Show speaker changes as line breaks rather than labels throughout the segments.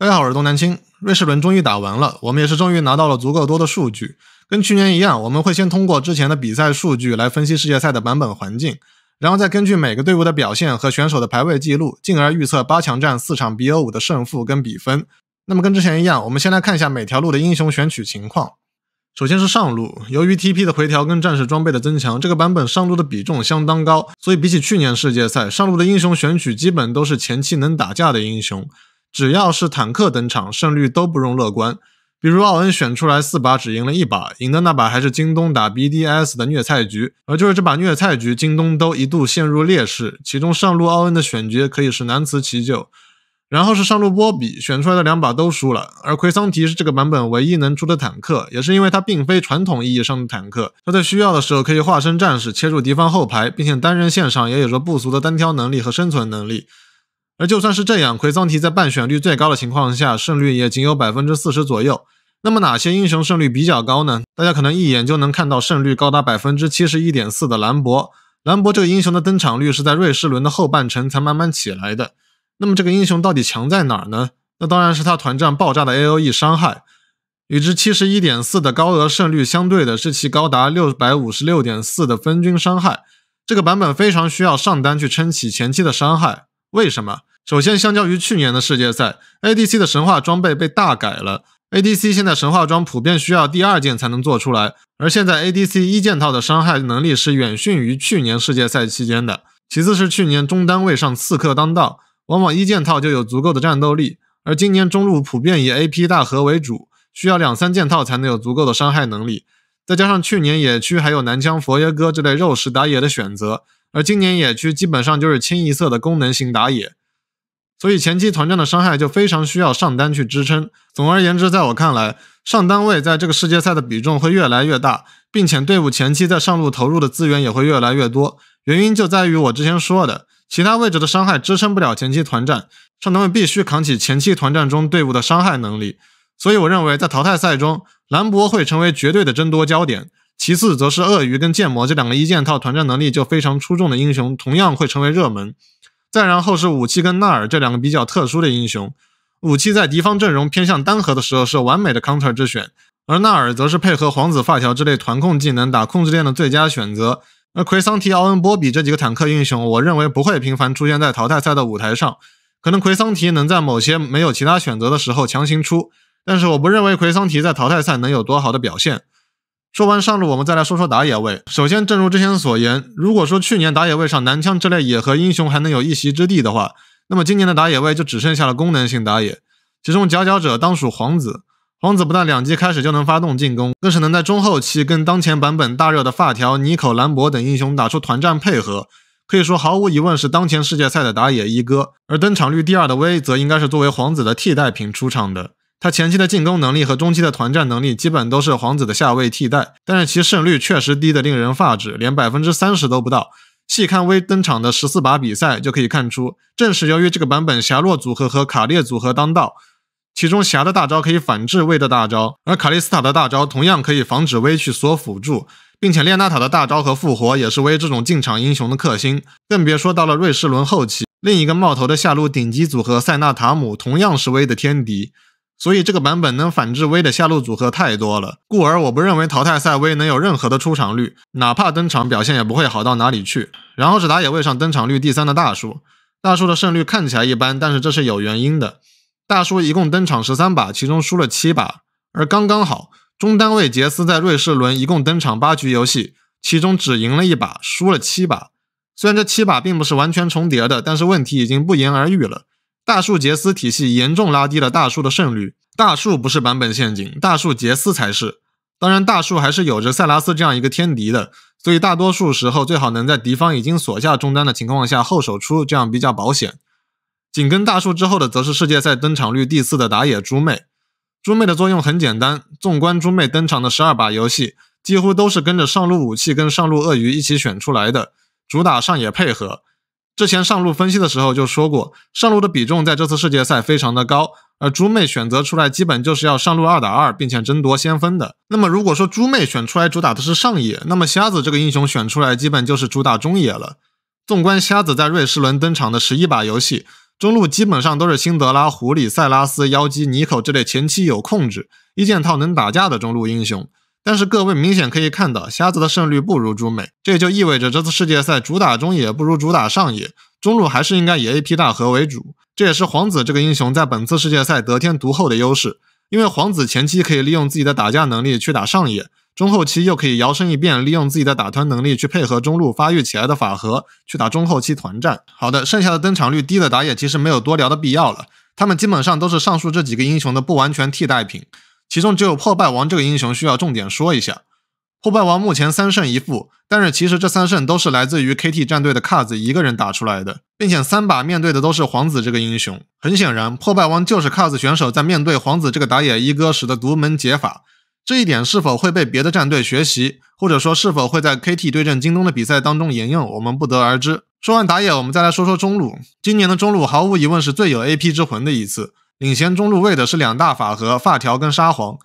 大家好，我是东南青。瑞士轮终于打完了，我们也是终于拿到了足够多的数据。跟去年一样，我们会先通过之前的比赛数据来分析世界赛的版本环境，然后再根据每个队伍的表现和选手的排位记录，进而预测八强战四场 BO5 的胜负跟比分。那么跟之前一样，我们先来看一下每条路的英雄选取情况。首先是上路，由于 TP 的回调跟战士装备的增强，这个版本上路的比重相当高，所以比起去年世界赛，上路的英雄选取基本都是前期能打架的英雄。只要是坦克登场，胜率都不容乐观。比如奥恩选出来四把，只赢了一把，赢的那把还是京东打 BDS 的虐菜局，而就是这把虐菜局，京东都一度陷入劣势。其中上路奥恩的选角可以是难辞其咎。然后是上路波比选出来的两把都输了，而奎桑提是这个版本唯一能出的坦克，也是因为他并非传统意义上的坦克，他在需要的时候可以化身战士切入敌方后排，并且单人线上也有着不俗的单挑能力和生存能力。而就算是这样，奎桑提在半选率最高的情况下，胜率也仅有百分之四十左右。那么哪些英雄胜率比较高呢？大家可能一眼就能看到胜率高达百分之七十一点四的兰博。兰博这个英雄的登场率是在瑞士轮的后半程才慢慢起来的。那么这个英雄到底强在哪儿呢？那当然是他团战爆炸的 A O E 伤害。与之七十一点四的高额胜率相对的是其高达六百五十六点四的分均伤害。这个版本非常需要上单去撑起前期的伤害。为什么？首先，相较于去年的世界赛，ADC 的神话装备被大改了。ADC 现在神话装普遍需要第二件才能做出来，而现在 ADC 一件套的伤害能力是远逊于去年世界赛期间的。其次是去年中单位上刺客当道，往往一件套就有足够的战斗力，而今年中路普遍以 AP 大核为主，需要两三件套才能有足够的伤害能力。再加上去年野区还有男枪、佛耶哥这类肉食打野的选择，而今年野区基本上就是清一色的功能型打野。所以前期团战的伤害就非常需要上单去支撑。总而言之，在我看来，上单位在这个世界赛的比重会越来越大，并且队伍前期在上路投入的资源也会越来越多。原因就在于我之前说的，其他位置的伤害支撑不了前期团战，上单位必须扛起前期团战中队伍的伤害能力。所以我认为，在淘汰赛中，兰博会成为绝对的争夺焦点。其次，则是鳄鱼跟剑魔这两个一件套团战能力就非常出众的英雄，同样会成为热门。再然后是武器跟纳尔这两个比较特殊的英雄，武器在敌方阵容偏向单核的时候是完美的 counter 之选，而纳尔则是配合皇子、发条之类团控技能打控制链的最佳选择。而奎桑提、奥恩、波比这几个坦克英雄，我认为不会频繁出现在淘汰赛的舞台上，可能奎桑提能在某些没有其他选择的时候强行出，但是我不认为奎桑提在淘汰赛能有多好的表现。说完上路，我们再来说说打野位。首先，正如之前所言，如果说去年打野位上男枪这类野核英雄还能有一席之地的话，那么今年的打野位就只剩下了功能性打野，其中佼佼者当属皇子。皇子不但两级开始就能发动进攻，更是能在中后期跟当前版本大热的发条、妮可、兰博等英雄打出团战配合，可以说毫无疑问是当前世界赛的打野一哥。而登场率第二的薇，则应该是作为皇子的替代品出场的。他前期的进攻能力和中期的团战能力基本都是皇子的下位替代，但是其胜率确实低得令人发指，连百分之三十都不到。细看微登场的十四把比赛就可以看出，正是由于这个版本霞洛组合和卡列组合当道，其中霞的大招可以反制薇的大招，而卡莉斯塔的大招同样可以防止薇去锁辅助，并且列娜塔的大招和复活也是薇这种进场英雄的克星，更别说到了瑞士轮后期，另一个冒头的下路顶级组合塞纳塔姆同样是薇的天敌。所以这个版本能反制威的下路组合太多了，故而我不认为淘汰赛威能有任何的出场率，哪怕登场表现也不会好到哪里去。然后是打野位上登场率第三的大叔，大叔的胜率看起来一般，但是这是有原因的。大叔一共登场十三把，其中输了七把，而刚刚好中单位杰斯在瑞士轮一共登场八局游戏，其中只赢了一把，输了七把。虽然这七把并不是完全重叠的，但是问题已经不言而喻了。大树杰斯体系严重拉低了大树的胜率，大树不是版本陷阱，大树杰斯才是。当然，大树还是有着塞拉斯这样一个天敌的，所以大多数时候最好能在敌方已经锁下中单的情况下后手出，这样比较保险。紧跟大树之后的则是世界赛登场率第四的打野猪妹，猪妹的作用很简单，纵观猪妹登场的十二把游戏，几乎都是跟着上路武器跟上路鳄鱼一起选出来的，主打上野配合。之前上路分析的时候就说过，上路的比重在这次世界赛非常的高，而猪妹选择出来基本就是要上路二打二，并且争夺先锋的。那么如果说猪妹选出来主打的是上野，那么瞎子这个英雄选出来基本就是主打中野了。纵观瞎子在瑞士轮登场的十一把游戏中，路基本上都是辛德拉、狐狸、塞拉斯、妖姬、妮可这类前期有控制、一件套能打架的中路英雄。但是各位明显可以看到，瞎子的胜率不如朱美，这就意味着这次世界赛主打中野不如主打上野，中路还是应该以 AP 大和为主，这也是皇子这个英雄在本次世界赛得天独厚的优势，因为皇子前期可以利用自己的打架能力去打上野，中后期又可以摇身一变，利用自己的打团能力去配合中路发育起来的法核去打中后期团战。好的，剩下的登场率低的打野其实没有多聊的必要了，他们基本上都是上述这几个英雄的不完全替代品。其中只有破败王这个英雄需要重点说一下。破败王目前三胜一负，但是其实这三胜都是来自于 KT 战队的卡子一个人打出来的，并且三把面对的都是皇子这个英雄。很显然，破败王就是卡子选手在面对皇子这个打野一哥时的独门解法。这一点是否会被别的战队学习，或者说是否会在 KT 对阵京东的比赛当中沿用，我们不得而知。说完打野，我们再来说说中路。今年的中路毫无疑问是最有 AP 之魂的一次。领先中路位的是两大法和发条跟沙皇，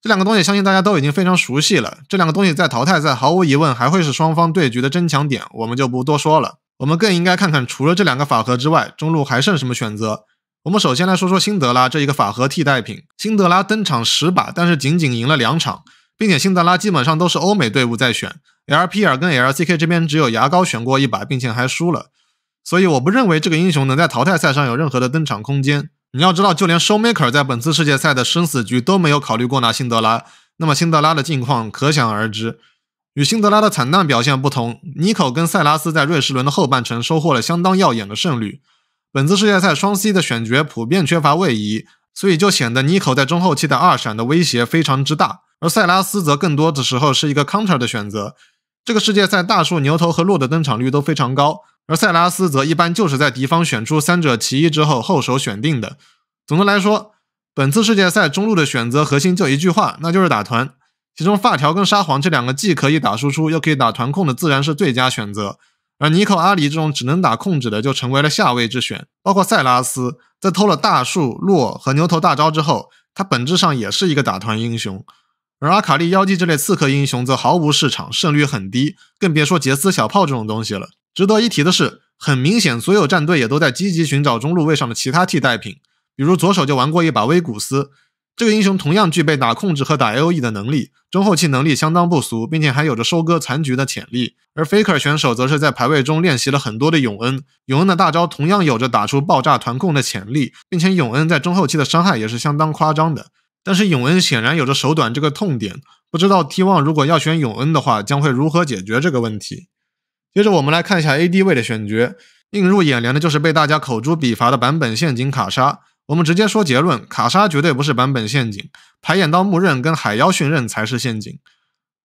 这两个东西相信大家都已经非常熟悉了。这两个东西在淘汰赛毫无疑问还会是双方对局的争抢点，我们就不多说了。我们更应该看看除了这两个法核之外，中路还剩什么选择。我们首先来说说辛德拉这一个法核替代品。辛德拉登场十把，但是仅仅赢了两场，并且辛德拉基本上都是欧美队伍在选。LPL 跟 LCK 这边只有牙膏选过一把，并且还输了，所以我不认为这个英雄能在淘汰赛上有任何的登场空间。你要知道，就连 Showmaker 在本次世界赛的生死局都没有考虑过拿辛德拉，那么辛德拉的境况可想而知。与辛德拉的惨淡表现不同，妮可跟塞拉斯在瑞士轮的后半程收获了相当耀眼的胜率。本次世界赛双 C 的选角普遍缺乏位移，所以就显得妮可在中后期的二闪的威胁非常之大，而塞拉斯则更多的时候是一个 counter 的选择。这个世界赛大树、牛头和洛的登场率都非常高。而塞拉斯则一般就是在敌方选出三者其一之后后手选定的。总的来说，本次世界赛中路的选择核心就一句话，那就是打团。其中发条跟沙皇这两个既可以打输出又可以打团控的自然是最佳选择，而妮蔻、阿狸这种只能打控制的就成为了下位之选。包括塞拉斯在偷了大树、洛和牛头大招之后，他本质上也是一个打团英雄。而阿卡丽、妖姬这类刺客英雄则毫无市场，胜率很低，更别说杰斯、小炮这种东西了。值得一提的是，很明显，所有战队也都在积极寻找中路位上的其他替代品。比如左手就玩过一把威古斯，这个英雄同样具备打控制和打 A O E 的能力，中后期能力相当不俗，并且还有着收割残局的潜力。而 Faker 选手则是在排位中练习了很多的永恩，永恩的大招同样有着打出爆炸团控的潜力，并且永恩在中后期的伤害也是相当夸张的。但是永恩显然有着手短这个痛点，不知道 T one 如果要选永恩的话，将会如何解决这个问题？接着我们来看一下 AD 位的选角，映入眼帘的就是被大家口诛笔伐的版本陷阱卡莎。我们直接说结论，卡莎绝对不是版本陷阱，排眼刀木刃跟海妖训刃才是陷阱。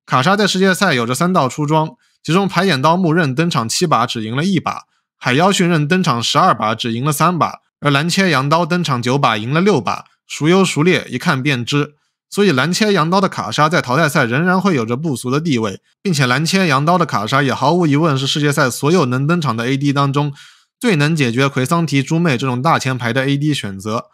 卡莎在世界赛有着三道出装，其中排眼刀木刃登场七把只赢了一把，海妖训刃登场十二把只赢了三把，而蓝切羊刀登场九把赢了六把，孰优孰劣一看便知。所以蓝切羊刀的卡莎在淘汰赛仍然会有着不俗的地位，并且蓝切羊刀的卡莎也毫无疑问是世界赛所有能登场的 AD 当中最能解决奎桑提、猪妹这种大前排的 AD 选择。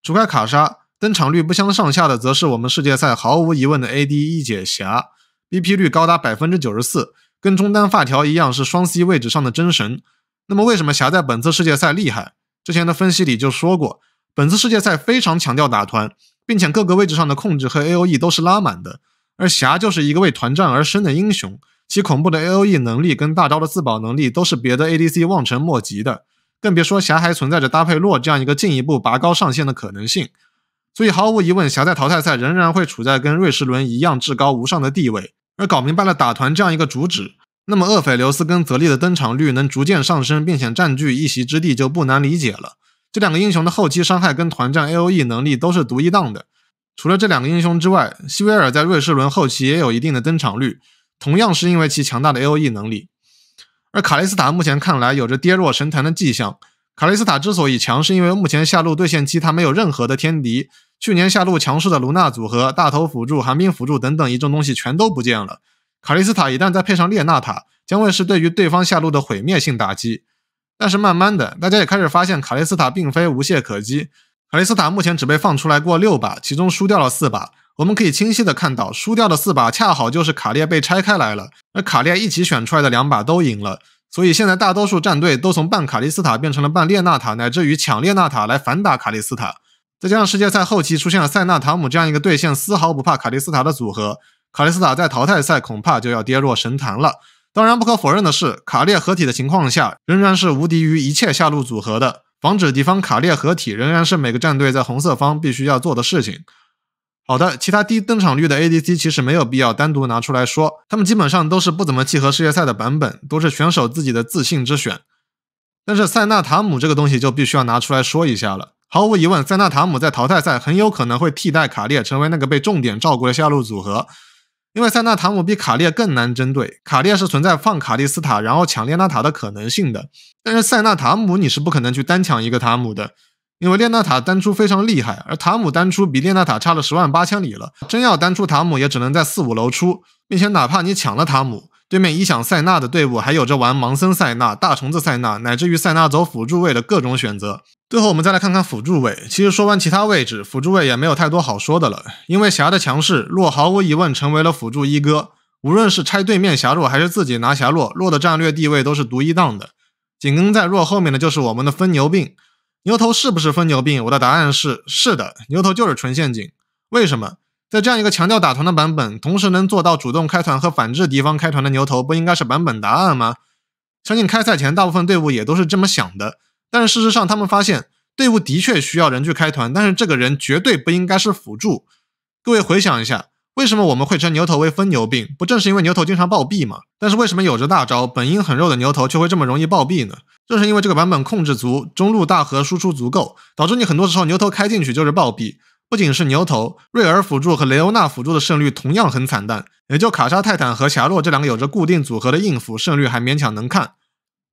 除开卡莎，登场率不相上下的则是我们世界赛毫无疑问的 AD 一姐侠，BP 率高达百分之九十四，跟中单发条一样是双 C 位置上的真神。那么为什么侠在本次世界赛厉害？之前的分析里就说过，本次世界赛非常强调打团。并且各个位置上的控制和 A O E 都是拉满的，而霞就是一个为团战而生的英雄，其恐怖的 A O E 能力跟大招的自保能力都是别的 A D C 望尘莫及的，更别说霞还存在着搭配洛这样一个进一步拔高上限的可能性。所以毫无疑问，霞在淘汰赛仍然会处在跟瑞士轮一样至高无上的地位。而搞明白了打团这样一个主旨，那么厄斐琉斯跟泽丽的登场率能逐渐上升，并且占据一席之地就不难理解了。这两个英雄的后期伤害跟团战 A O E 能力都是独一档的。除了这两个英雄之外，希维尔在瑞士轮后期也有一定的登场率，同样是因为其强大的 A O E 能力。而卡莉斯塔目前看来有着跌落神坛的迹象。卡莉斯塔之所以强，是因为目前下路对线期他没有任何的天敌。去年下路强势的卢娜组合、大头辅助、寒冰辅助等等一众东西全都不见了。卡莉斯塔一旦再配上列娜塔，将会是对于对方下路的毁灭性打击。但是慢慢的，大家也开始发现卡莉斯塔并非无懈可击。卡莉斯塔目前只被放出来过六把，其中输掉了四把。我们可以清晰的看到，输掉的四把恰好就是卡列被拆开来了，而卡列一起选出来的两把都赢了。所以现在大多数战队都从半卡莉斯塔变成了半列娜塔，乃至于抢列娜塔来反打卡莉斯塔。再加上世界赛后期出现了塞纳塔姆这样一个对线丝毫不怕卡莉斯塔的组合，卡莉斯塔在淘汰赛恐怕就要跌落神坛了。当然不可否认的是，卡列合体的情况下，仍然是无敌于一切下路组合的。防止敌方卡列合体，仍然是每个战队在红色方必须要做的事情。好的，其他低登场率的 ADC 其实没有必要单独拿出来说，他们基本上都是不怎么契合世界赛的版本，都是选手自己的自信之选。但是塞纳塔姆这个东西就必须要拿出来说一下了。毫无疑问，塞纳塔姆在淘汰赛很有可能会替代卡列，成为那个被重点照顾的下路组合。因为塞纳塔姆比卡列更难针对，卡列是存在放卡利斯塔然后抢列纳塔的可能性的，但是塞纳塔姆你是不可能去单抢一个塔姆的，因为列纳塔单出非常厉害，而塔姆单出比列纳塔差了十万八千里了，真要单出塔姆也只能在四五楼出，并且哪怕你抢了塔姆，对面一想塞纳的队伍还有着玩盲僧塞纳、大虫子塞纳，乃至于塞纳走辅助位的各种选择。最后，我们再来看看辅助位。其实说完其他位置，辅助位也没有太多好说的了。因为霞的强势，洛毫无疑问成为了辅助一哥。无论是拆对面霞洛，还是自己拿霞洛，洛的战略地位都是独一档的。紧跟在洛后面的就是我们的分牛病。牛头是不是分牛病？我的答案是：是的，牛头就是纯陷阱。为什么？在这样一个强调打团的版本，同时能做到主动开团和反制敌方开团的牛头，不应该是版本答案吗？相信开赛前大部分队伍也都是这么想的。但是事实上，他们发现队伍的确需要人去开团，但是这个人绝对不应该是辅助。各位回想一下，为什么我们会称牛头为“疯牛病”？不正是因为牛头经常暴毙吗？但是为什么有着大招、本应很肉的牛头却会这么容易暴毙呢？正是因为这个版本控制足，中路大核输出足够，导致你很多时候牛头开进去就是暴毙。不仅是牛头，瑞尔辅助和雷欧娜辅助的胜率同样很惨淡，也就卡莎、泰坦和霞洛这两个有着固定组合的硬辅胜率还勉强能看。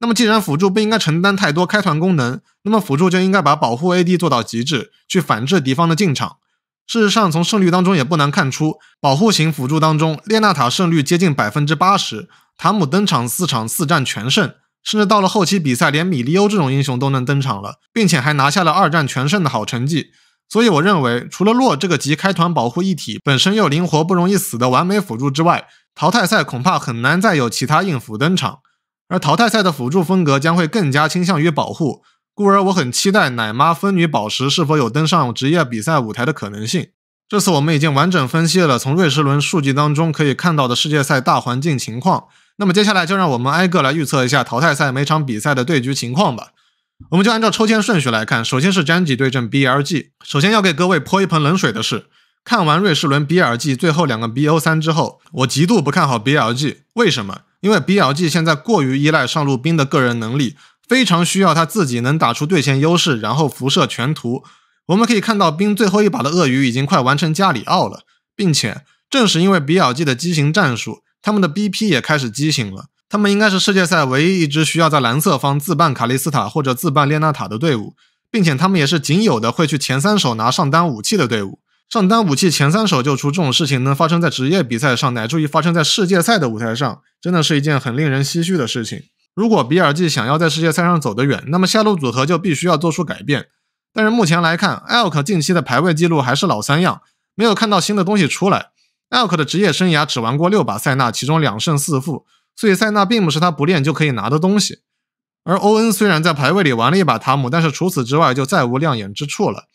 那么，既然辅助不应该承担太多开团功能，那么辅助就应该把保护 AD 做到极致，去反制敌方的进场。事实上，从胜率当中也不难看出，保护型辅助当中，列娜塔胜率接近百分之八十，塔姆登场四场四战全胜，甚至到了后期比赛，连米利欧这种英雄都能登场了，并且还拿下了二战全胜的好成绩。所以，我认为除了洛这个集开团保护一体，本身又灵活不容易死的完美辅助之外，淘汰赛恐怕很难再有其他硬辅登场。而淘汰赛的辅助风格将会更加倾向于保护，故而我很期待奶妈风女宝石是否有登上职业比赛舞台的可能性。这次我们已经完整分析了从瑞士轮数据当中可以看到的世界赛大环境情况，那么接下来就让我们挨个来预测一下淘汰赛每场比赛的对局情况吧。我们就按照抽签顺序来看，首先是 JAG 对阵 BLG。首先要给各位泼一盆冷水的是，看完瑞士轮 BLG 最后两个 BO3 之后，我极度不看好 BLG。为什么？因为 BLG 现在过于依赖上路兵的个人能力，非常需要他自己能打出对线优势，然后辐射全图。我们可以看到兵最后一把的鳄鱼已经快完成加里奥了，并且正是因为 BLG 的畸形战术，他们的 BP 也开始畸形了。他们应该是世界赛唯一一支需要在蓝色方自办卡莉斯塔或者自办列娜塔的队伍，并且他们也是仅有的会去前三手拿上单武器的队伍。上单武器前三手就出这种事情能发生在职业比赛上，乃至于发生在世界赛的舞台上，真的是一件很令人唏嘘的事情。如果比尔吉想要在世界赛上走得远，那么下路组合就必须要做出改变。但是目前来看，Elk 近期的排位记录还是老三样，没有看到新的东西出来。Elk 的职业生涯只玩过六把塞纳，其中两胜四负，所以塞纳并不是他不练就可以拿的东西。而欧恩虽然在排位里玩了一把塔姆，但是除此之外就再无亮眼之处了。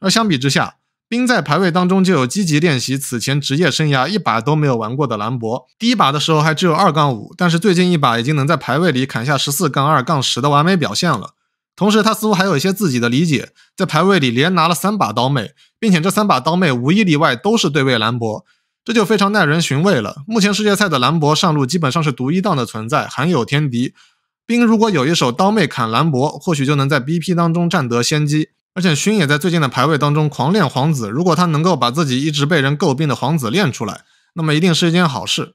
而相比之下，冰在排位当中就有积极练习此前职业生涯一把都没有玩过的兰博，第一把的时候还只有二杠五，但是最近一把已经能在排位里砍下十四杠二杠十的完美表现了。同时，他似乎还有一些自己的理解，在排位里连拿了三把刀妹，并且这三把刀妹无一例外都是对位兰博，这就非常耐人寻味了。目前世界赛的兰博上路基本上是独一档的存在，罕有天敌。冰如果有一手刀妹砍兰博，或许就能在 BP 当中占得先机。而且勋也在最近的排位当中狂练皇子，如果他能够把自己一直被人诟病的皇子练出来，那么一定是一件好事。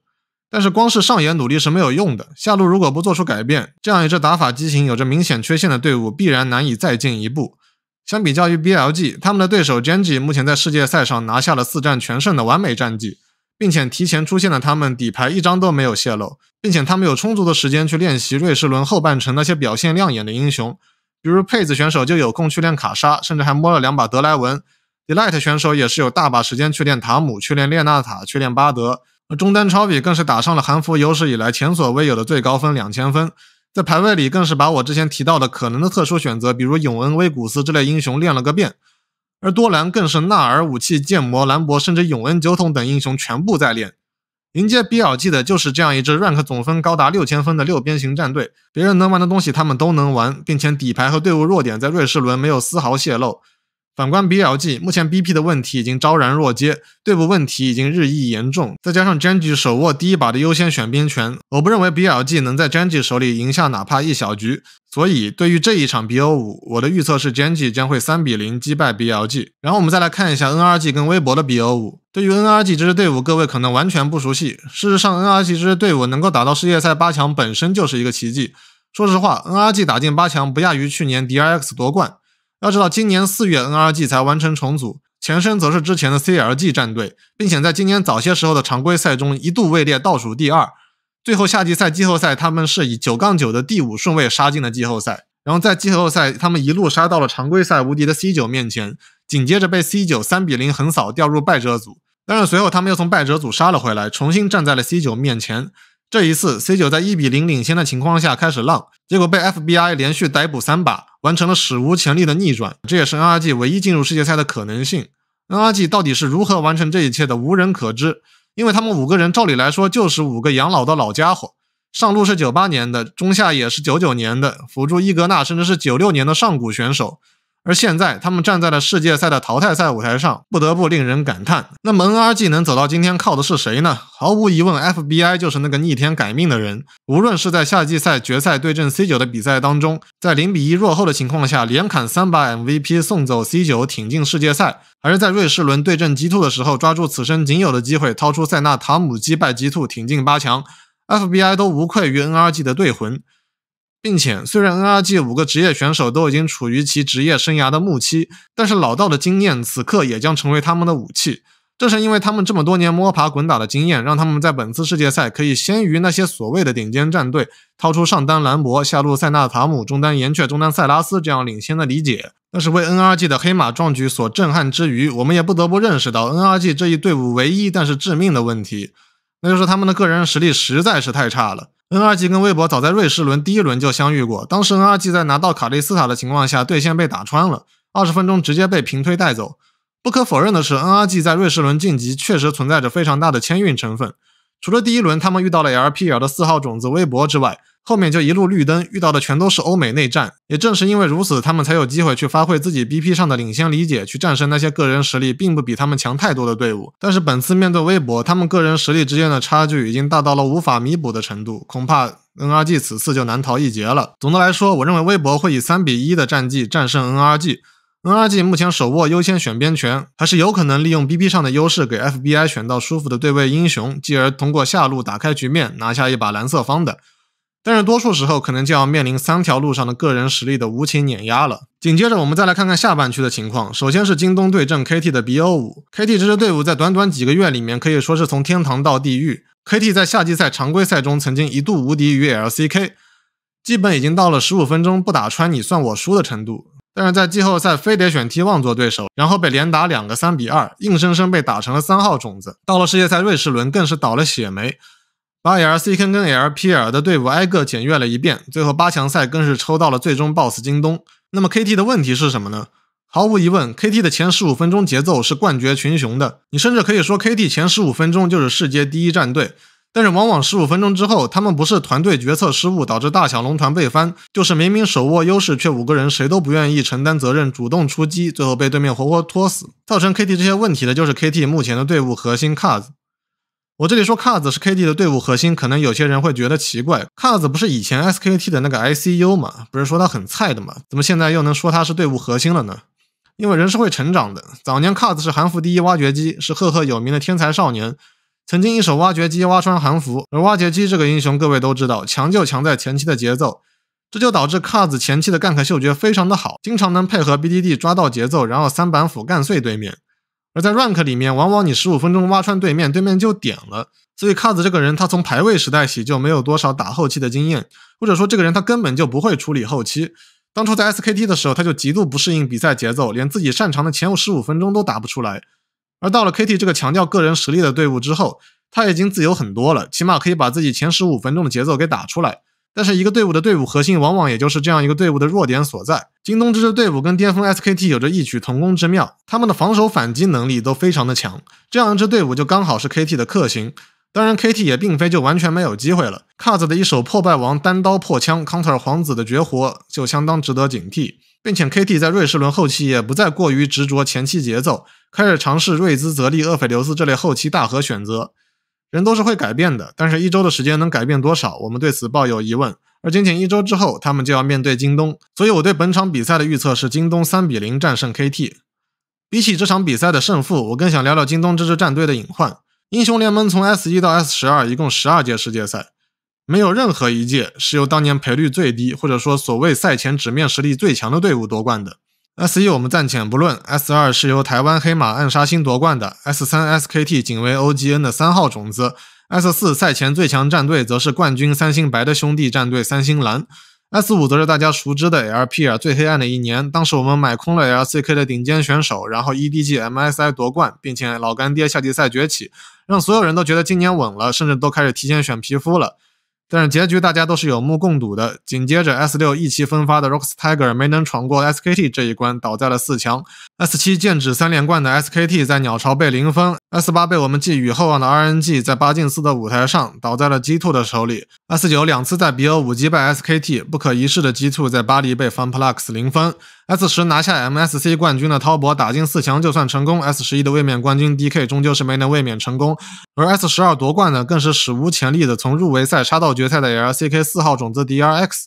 但是光是上野努力是没有用的，下路如果不做出改变，这样一支打法畸形、有着明显缺陷的队伍必然难以再进一步。相比较于 BLG，他们的对手 GENG 目前在世界赛上拿下了四战全胜的完美战绩，并且提前出现的他们底牌一张都没有泄露，并且他们有充足的时间去练习瑞士轮后半程那些表现亮眼的英雄。比如佩子选手就有空去练卡莎，甚至还摸了两把德莱文；Delight 选手也是有大把时间去练塔姆、去练列娜塔、去练巴德，而中单超比更是打上了韩服有史以来前所未有的最高分两千分。在排位里更是把我之前提到的可能的特殊选择，比如永恩、威古斯这类英雄练了个遍，而多兰更是纳尔、武器剑魔、兰博，甚至永恩酒桶等英雄全部在练。迎接 BLG 的就是这样一支 rank 总分高达六千分的六边形战队，别人能玩的东西他们都能玩，并且底牌和队伍弱点在瑞士轮没有丝毫泄露。反观 BLG，目前 BP 的问题已经昭然若揭，队伍问题已经日益严重，再加上 g e n g j i 手握第一把的优先选边权，我不认为 BLG 能在 g e n g j i 手里赢下哪怕一小局。所以对于这一场 BO5，我的预测是 g e n g j i 将会三比零击败 BLG。然后我们再来看一下 NRG 跟微博的 BO5。对于 NRG 这支队伍，各位可能完全不熟悉。事实上，NRG 这支队伍能够打到世界赛八强本身就是一个奇迹。说实话，NRG 打进八强不亚于去年 d r x 夺冠。要知道，今年四月 NRG 才完成重组，前身则是之前的 CLG 战队，并且在今年早些时候的常规赛中一度位列倒数第二。最后夏季赛季后赛，他们是以九杠九的第五顺位杀进了季后赛，然后在季后赛他们一路杀到了常规赛无敌的 C 九面前，紧接着被 C 九三比零横扫，掉入败者组。但是随后他们又从败者组杀了回来，重新站在了 C 九面前。这一次，C 九在一比零领先的情况下开始浪，结果被 FBI 连续逮捕三把，完成了史无前例的逆转。这也是 n r g 唯一进入世界赛的可能性。n r g 到底是如何完成这一切的，无人可知。因为他们五个人照理来说就是五个养老的老家伙，上路是九八年的，中下也是九九年的，辅助伊格纳甚至是九六年的上古选手。而现在，他们站在了世界赛的淘汰赛舞台上，不得不令人感叹：那么 NRG 能走到今天，靠的是谁呢？毫无疑问，FBI 就是那个逆天改命的人。无论是在夏季赛决赛对阵 C 九的比赛当中，在0比1落后的情况下，连砍三把 MVP，送走 C 九，挺进世界赛；还是在瑞士轮对阵 G Two 的时候，抓住此生仅有的机会，掏出塞纳塔姆击败 G Two，挺进八强，FBI 都无愧于 NRG 的队魂。并且，虽然 NRG 五个职业选手都已经处于其职业生涯的暮期，但是老道的经验此刻也将成为他们的武器。正是因为他们这么多年摸爬滚打的经验，让他们在本次世界赛可以先于那些所谓的顶尖战队，掏出上单兰博、下路塞纳塔姆、中单岩雀、中单塞拉斯这样领先的理解。但是为 NRG 的黑马壮举所震撼之余，我们也不得不认识到 NRG 这一队伍唯一但是致命的问题，那就是他们的个人实力实在是太差了。NRG 跟微博早在瑞士轮第一轮就相遇过，当时 NRG 在拿到卡莉斯塔的情况下，对线被打穿了，二十分钟直接被平推带走。不可否认的是，NRG 在瑞士轮晋级确实存在着非常大的签运成分。除了第一轮他们遇到了 LPL 的四号种子微博之外，后面就一路绿灯，遇到的全都是欧美内战。也正是因为如此，他们才有机会去发挥自己 BP 上的领先理解，去战胜那些个人实力并不比他们强太多的队伍。但是本次面对微博，他们个人实力之间的差距已经大到了无法弥补的程度，恐怕 NRG 此次就难逃一劫了。总的来说，我认为微博会以三比一的战绩战胜 NRG。NRG 目前手握优先选边权，还是有可能利用 BP 上的优势给 FBI 选到舒服的对位英雄，继而通过下路打开局面，拿下一把蓝色方的。但是多数时候可能就要面临三条路上的个人实力的无情碾压了。紧接着，我们再来看看下半区的情况。首先是京东对阵 KT 的 BO5。KT 这支队伍在短短几个月里面可以说是从天堂到地狱。KT 在夏季赛常规赛中曾经一度无敌于 LCK，基本已经到了十五分钟不打穿你算我输的程度。但是在季后赛非得选 TWE 做对手，然后被连打两个三比二，硬生生被打成了三号种子。到了世界赛瑞士轮更是倒了血霉。LCK 跟 LPL 的队伍挨个检阅了一遍，最后八强赛更是抽到了最终 BOSS 京东。那么 KT 的问题是什么呢？毫无疑问，KT 的前十五分钟节奏是冠绝群雄的，你甚至可以说 KT 前十五分钟就是世界第一战队。但是往往十五分钟之后，他们不是团队决策失误导致大小龙团被翻，就是明明手握优势却五个人谁都不愿意承担责任，主动出击，最后被对面活活拖死。造成 KT 这些问题的就是 KT 目前的队伍核心 c a r s 我这里说 c a d s 是 k d 的队伍核心，可能有些人会觉得奇怪，c a d s 不是以前 SKT 的那个 ICU 吗？不是说他很菜的吗？怎么现在又能说他是队伍核心了呢？因为人是会成长的。早年 c a d s 是韩服第一挖掘机，是赫赫有名的天才少年，曾经一手挖掘机挖穿韩服。而挖掘机这个英雄，各位都知道，强就强在前期的节奏，这就导致 c a d s 前期的 gank 嗅觉非常的好，经常能配合 BDD 抓到节奏，然后三板斧干碎对面。而在 rank 里面，往往你十五分钟挖穿对面对面就点了，所以卡子这个人他从排位时代起就没有多少打后期的经验，或者说这个人他根本就不会处理后期。当初在 SKT 的时候，他就极度不适应比赛节奏，连自己擅长的前十五分钟都打不出来。而到了 KT 这个强调个人实力的队伍之后，他已经自由很多了，起码可以把自己前十五分钟的节奏给打出来。但是一个队伍的队伍核心，往往也就是这样一个队伍的弱点所在。京东这支队伍跟巅峰 SKT 有着异曲同工之妙，他们的防守反击能力都非常的强，这样一支队伍就刚好是 KT 的克星。当然，KT 也并非就完全没有机会了，卡子的一手破败王单刀破枪，counter 皇子的绝活就相当值得警惕，并且 KT 在瑞士轮后期也不再过于执着前期节奏，开始尝试瑞兹、泽利、厄斐琉斯这类后期大核选择。人都是会改变的，但是一周的时间能改变多少？我们对此抱有疑问。而仅仅一周之后，他们就要面对京东，所以我对本场比赛的预测是京东三比零战胜 KT。比起这场比赛的胜负，我更想聊聊京东这支战队的隐患。英雄联盟从 S 一到 S 十二，一共十二届世界赛，没有任何一届是由当年赔率最低，或者说所谓赛前纸面实力最强的队伍夺冠的。S 一我们暂且不论，S 二是由台湾黑马暗杀星夺冠的，S 三 SKT 仅为 OGN 的三号种子，S 四赛前最强战队则是冠军三星白的兄弟战队三星蓝，S 五则是大家熟知的 LPL 最黑暗的一年，当时我们买空了 LCK 的顶尖选手，然后 EDG MSI 夺冠，并且老干爹夏季赛崛起，让所有人都觉得今年稳了，甚至都开始提前选皮肤了。但是结局大家都是有目共睹的。紧接着，S 六意气风发的 Rox Tiger 没能闯过 SKT 这一关，倒在了四强。S 七剑指三连冠的 SKT 在鸟巢被零分。S 八被我们寄予厚望的 RNG 在八进四的舞台上倒在了 G Two 的手里。S 九两次在 BO5 击败 SKT，不可一世的 G Two 在巴黎被 f u n p l u s 零分。S 十拿下 MSC 冠军的滔博打进四强就算成功，S 十一的卫冕冠军 DK 终究是没能卫冕成功，而 S 十二夺冠呢，更是史无前例的从入围赛杀到决赛的 LCK 四号种子 DRX。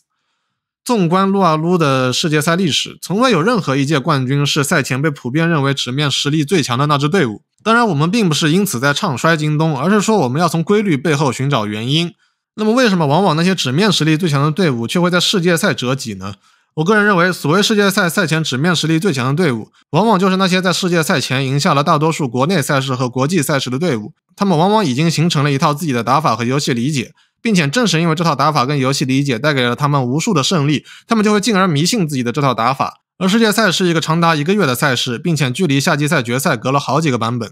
纵观撸啊撸的世界赛历史，从未有任何一届冠军是赛前被普遍认为纸面实力最强的那支队伍。当然，我们并不是因此在唱衰京东，而是说我们要从规律背后寻找原因。那么，为什么往往那些纸面实力最强的队伍却会在世界赛折戟呢？我个人认为，所谓世界赛赛前纸面实力最强的队伍，往往就是那些在世界赛前赢下了大多数国内赛事和国际赛事的队伍。他们往往已经形成了一套自己的打法和游戏理解，并且正是因为这套打法跟游戏理解带给了他们无数的胜利，他们就会进而迷信自己的这套打法。而世界赛是一个长达一个月的赛事，并且距离夏季赛决赛隔了好几个版本，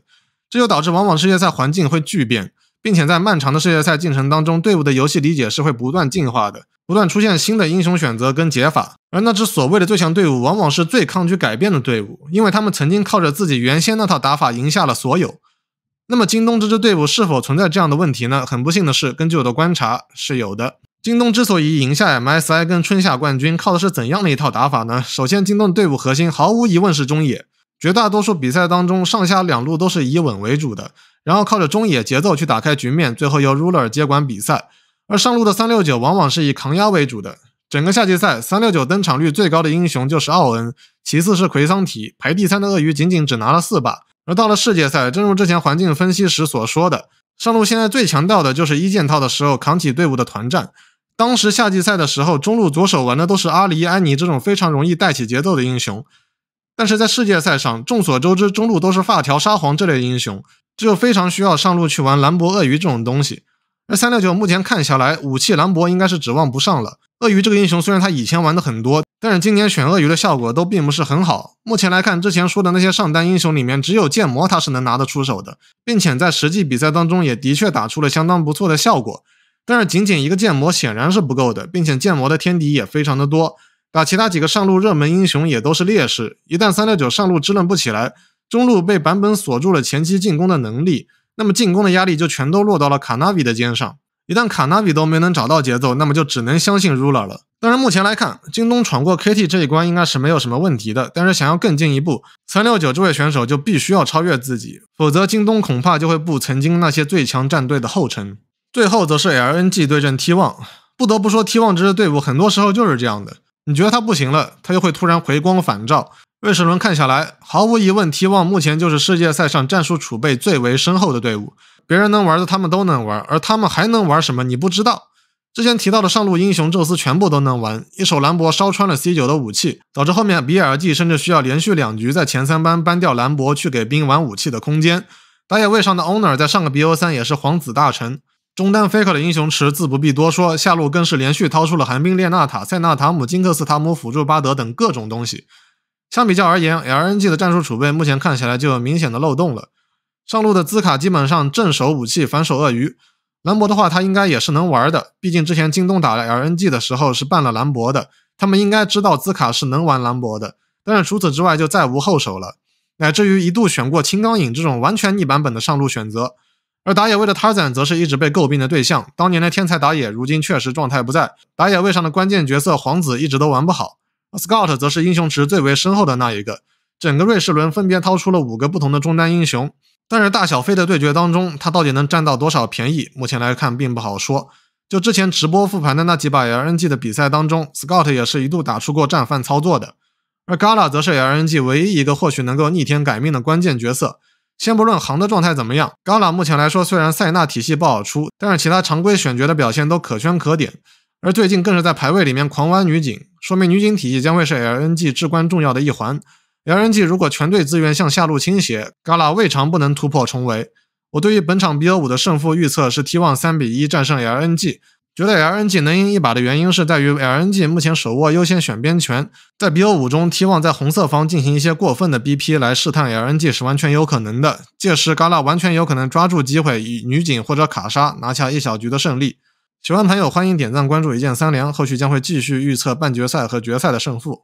这就导致往往世界赛环境会巨变，并且在漫长的世界赛进程当中，队伍的游戏理解是会不断进化的。不断出现新的英雄选择跟解法，而那支所谓的最强队伍，往往是最抗拒改变的队伍，因为他们曾经靠着自己原先那套打法赢下了所有。那么京东这支队伍是否存在这样的问题呢？很不幸的是，根据我的观察，是有的。京东之所以赢下 MSI 跟春夏冠军，靠的是怎样的一套打法呢？首先，京东队伍核心毫无疑问是中野，绝大多数比赛当中，上下两路都是以稳为主的，然后靠着中野节奏去打开局面，最后由 Ruler 接管比赛。而上路的三六九往往是以扛压为主的。整个夏季赛，三六九登场率最高的英雄就是奥恩，其次是奎桑提，排第三的鳄鱼仅仅只拿了四把。而到了世界赛，正如之前环境分析时所说的，上路现在最强调的就是一件套的时候扛起队伍的团战。当时夏季赛的时候，中路左手玩的都是阿狸、安妮这种非常容易带起节奏的英雄，但是在世界赛上，众所周知，中路都是发条、沙皇这类英雄，就非常需要上路去玩兰博、鳄鱼这种东西。而三六九目前看下来，武器兰博应该是指望不上了。鳄鱼这个英雄虽然他以前玩的很多，但是今年选鳄鱼的效果都并不是很好。目前来看，之前说的那些上单英雄里面，只有剑魔他是能拿得出手的，并且在实际比赛当中也的确打出了相当不错的效果。但是仅仅一个剑魔显然是不够的，并且剑魔的天敌也非常的多，打其他几个上路热门英雄也都是劣势。一旦三六九上路支棱不起来，中路被版本锁住了前期进攻的能力。那么进攻的压力就全都落到了卡纳比的肩上。一旦卡纳比都没能找到节奏，那么就只能相信 Ruler 了。当然，目前来看，京东闯过 KT 这一关应该是没有什么问题的。但是想要更进一步，三六九这位选手就必须要超越自己，否则京东恐怕就会步曾经那些最强战队的后尘。最后则是 LNG 对阵 t 1 e 不得不说 t 1 e 这支队伍很多时候就是这样的。你觉得他不行了，他又会突然回光返照。瑞士轮看下来，毫无疑问，T1 目前就是世界赛上战术储备最为深厚的队伍。别人能玩的，他们都能玩，而他们还能玩什么？你不知道。之前提到的上路英雄宙斯，全部都能玩。一手兰博烧穿了 C9 的武器，导致后面 BLG 甚至需要连续两局在前三班搬掉兰博，去给兵玩武器的空间。打野位上的 Owner 在上个 BO3 也是皇子大臣，中单 Faker 的英雄池自不必多说，下路更是连续掏出了寒冰、列娜、塔塞纳、塔姆、金克斯、塔姆、辅助巴德等各种东西。相比较而言，LNG 的战术储备目前看起来就有明显的漏洞了。上路的兹卡基本上正手武器，反手鳄鱼。兰博的话，他应该也是能玩的，毕竟之前京东打 LNG 的时候是办了兰博的，他们应该知道兹卡是能玩兰博的。但是除此之外就再无后手了，乃至于一度选过青钢影这种完全逆版本的上路选择。而打野位的 Tarzan 则是一直被诟病的对象，当年的天才打野，如今确实状态不在，打野位上的关键角色皇子一直都玩不好。Scott 则是英雄池最为深厚的那一个，整个瑞士轮分别掏出了五个不同的中单英雄，但是大小飞的对决当中，他到底能占到多少便宜？目前来看并不好说。就之前直播复盘的那几把 LNG 的比赛当中，Scott 也是一度打出过战犯操作的，而 Gala 则是 LNG 唯一一个或许能够逆天改命的关键角色。先不论行的状态怎么样，Gala 目前来说虽然塞纳体系不好出，但是其他常规选角的表现都可圈可点，而最近更是在排位里面狂玩女警。说明女警体系将会是 LNG 至关重要的一环。LNG 如果全队资源向下路倾斜，Gala 未尝不能突破重围。我对于本场 BO5 的胜负预测是 T1 三比一战胜 LNG。觉得 LNG 能赢一把的原因是在于 LNG 目前手握优先选边权，在 BO5 中 T1 在红色方进行一些过分的 BP 来试探 LNG 是完全有可能的。届时 Gala 完全有可能抓住机会，以女警或者卡莎拿下一小局的胜利。喜欢朋友欢迎点赞关注一键三连，后续将会继续预测半决赛和决赛的胜负。